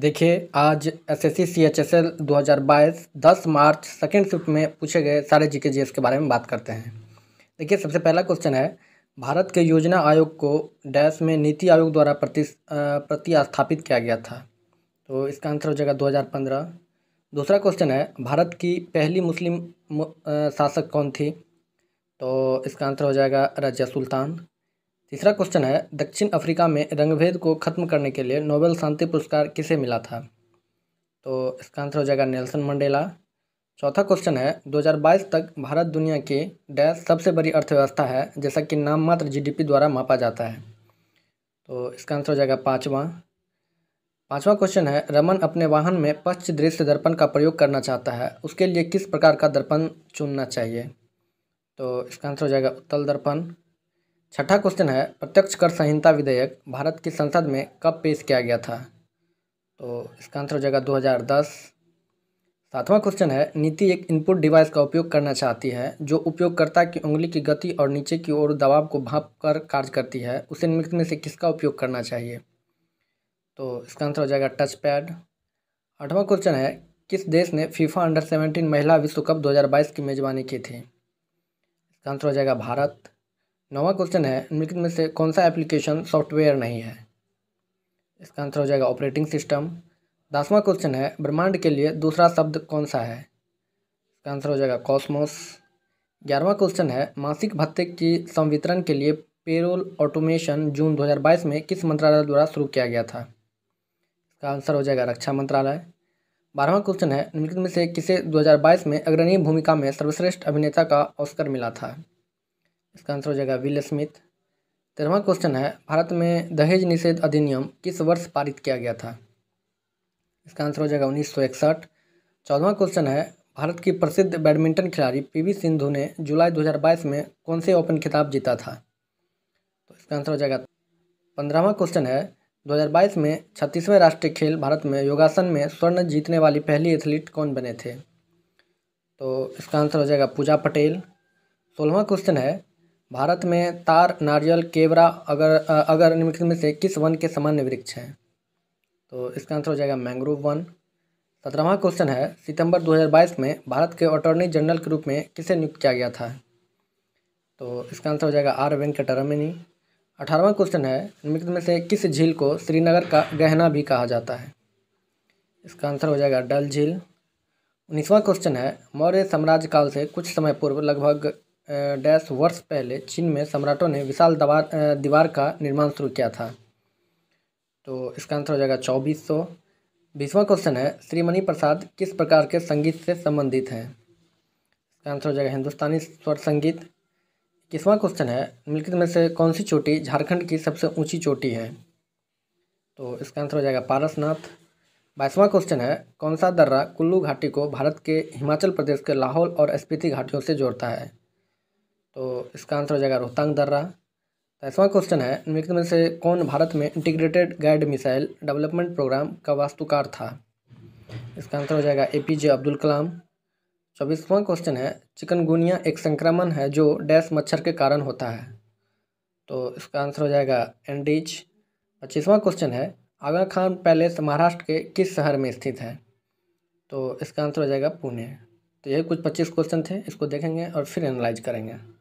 देखिए आज S S C C H S L दो हज़ार बाईस दस मार्च सेकेंड शिफ्ट में पूछे गए सारे जी के जी एस के बारे में बात करते हैं देखिए सबसे पहला क्वेश्चन है भारत के योजना आयोग को डैश में नीति आयोग द्वारा प्रति प्रतिस्थापित किया गया था तो इसका आंसर हो जाएगा दो हज़ार पंद्रह दूसरा क्वेश्चन है भारत की पहली मुस्लिम शासक कौन थी तो इसका आंसर हो जाएगा रजिया सुल्तान तीसरा क्वेश्चन है दक्षिण अफ्रीका में रंगभेद को ख़त्म करने के लिए नोबेल शांति पुरस्कार किसे मिला था तो इसका आंसर हो जाएगा नेल्सन मंडेला चौथा क्वेश्चन है 2022 तक भारत दुनिया की डैश सबसे बड़ी अर्थव्यवस्था है जैसा कि नाम मात्र जीडीपी द्वारा मापा जाता है तो इसका आंसर हो जाएगा पाँचवा पाँचवा क्वेश्चन है रमन अपने वाहन में पश्च दृश्य दर्पण का प्रयोग करना चाहता है उसके लिए किस प्रकार का दर्पण चुनना चाहिए तो इसका आंसर हो जाएगा उत्तल दर्पण छठा क्वेश्चन है प्रत्यक्ष कर संहिता विधेयक भारत की संसद में कब पेश किया गया था तो इसका आंसर हो जाएगा 2010 सातवां क्वेश्चन है नीति एक इनपुट डिवाइस का उपयोग करना चाहती है जो उपयोगकर्ता की उंगली की गति और नीचे की ओर दबाव को भाप कर कार्य करती है उसे निमित्त में से किसका उपयोग करना चाहिए तो इसका आंसर हो जाएगा टच पैड आठवां क्वेश्चन है किस देश ने फीफा अंडर सेवेंटीन महिला विश्व कप दो की मेज़बानी की थी इसका आंसर हो जाएगा भारत नवा क्वेश्चन है निम्नलिखित में से कौन सा एप्लीकेशन सॉफ्टवेयर नहीं है इसका आंसर हो जाएगा ऑपरेटिंग सिस्टम दसवां क्वेश्चन है ब्रह्मांड के लिए दूसरा शब्द कौन सा है इसका आंसर हो जाएगा कॉस्मोस ग्यारहवा क्वेश्चन है मासिक भत्ते की संवितरण के लिए पेरोल ऑटोमेशन जून 2022 में किस मंत्रालय द्वारा शुरू किया गया था इसका आंसर हो जाएगा रक्षा मंत्रालय बारहवां क्वेश्चन है निम्नलिखित में से किसे 2022 में अग्रणी भूमिका में सर्वश्रेष्ठ अभिनेता का ऑस्कर मिला था इसका आंसर हो जाएगा विल स्मिथ तेरहवा क्वेश्चन है भारत में दहेज निषेध अधिनियम किस वर्ष पारित किया गया था इसका आंसर हो जाएगा उन्नीस सौ इकसठ चौदहवा क्वेश्चन है भारत की प्रसिद्ध बैडमिंटन खिलाड़ी पीवी सिंधु ने जुलाई 2022 में कौन से ओपन खिताब जीता था तो इसका आंसर हो जाएगा पंद्रहवा क्वेश्चन है 2022 में छत्तीसवें राष्ट्रीय खेल भारत में योगासन में स्वर्ण जीतने वाली पहली एथलीट कौन बने थे तो इसका आंसर हो जाएगा पूजा पटेल सोलहवा क्वेश्चन है भारत में तार नारियल केवरा अगर अगर निम्नलिखित में से किस वन के सामान्य वृक्ष हैं तो इसका आंसर हो जाएगा मैंग्रोव वन सत्रहवा क्वेश्चन है सितंबर 2022 में भारत के अटॉर्नी जनरल के रूप में किसे नियुक्त किया गया था तो इसका आंसर हो जाएगा आर वेंकटरमिनी अठारहवा क्वेश्चन है निम्नलिखित में से किस झील को श्रीनगर का गहना भी कहा जाता है इसका आंसर हो जाएगा डल झील उन्नीसवा क्वेश्चन है मौर्य साम्राज्य काल से कुछ समय पूर्व लगभग डैश वर्ष पहले चीन में सम्राटों ने विशाल दवार दीवार का निर्माण शुरू किया था तो इसका आंसर हो जाएगा चौबीस सौ बीसवा क्वेश्चन है श्रीमणि प्रसाद किस प्रकार के संगीत से संबंधित हैं इसका आंसर हो जाएगा हिंदुस्तानी स्वर संगीत इक्कीसवां क्वेश्चन है निम्नलिखित में से कौन सी चोटी झारखंड की सबसे ऊंची चोटी है तो इसका आंसर हो जाएगा पारसनाथ बाईसवां क्वेश्चन है कौन सा दर्रा कुल्लू घाटी को भारत के हिमाचल प्रदेश के लाहौल और स्पीति घाटियों से जोड़ता है तो इसका आंसर हो जाएगा रोहतांग दर्रा दसवां तो क्वेश्चन है निम्नलिखित में से कौन भारत में integrated guided missile development programme का वास्तुकार था इसका आंसर हो जाएगा A P J Abdul Kalam चौबीसवा क्वेश्चन है चिकनगुनिया एक संक्रमण है जो डैश मच्छर के कारण होता है तो इसका आंसर हो जाएगा एंडीज पच्चीसवा क्वेश्चन है आगा खान पैलेस महाराष्ट्र के किस शहर में स्थित है तो इसका आंसर हो जाएगा पुणे तो यही कुछ पच्चीस क्वेश्चन थे इसको देखेंगे और फिर एनालाइज करेंगे